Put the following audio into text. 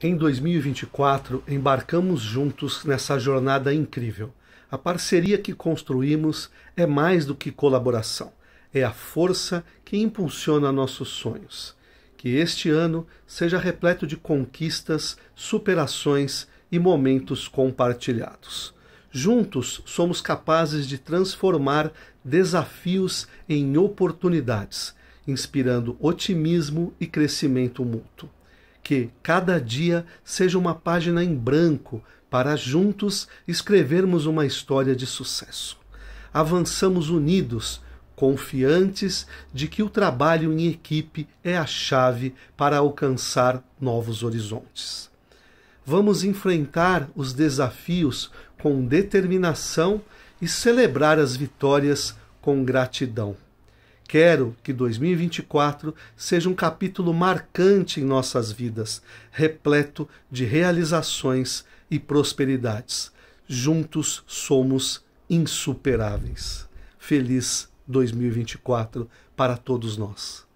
Em 2024, embarcamos juntos nessa jornada incrível. A parceria que construímos é mais do que colaboração, é a força que impulsiona nossos sonhos. Que este ano seja repleto de conquistas, superações e momentos compartilhados. Juntos somos capazes de transformar desafios em oportunidades, inspirando otimismo e crescimento mútuo que cada dia seja uma página em branco para juntos escrevermos uma história de sucesso. Avançamos unidos, confiantes de que o trabalho em equipe é a chave para alcançar novos horizontes. Vamos enfrentar os desafios com determinação e celebrar as vitórias com gratidão. Quero que 2024 seja um capítulo marcante em nossas vidas, repleto de realizações e prosperidades. Juntos somos insuperáveis. Feliz 2024 para todos nós.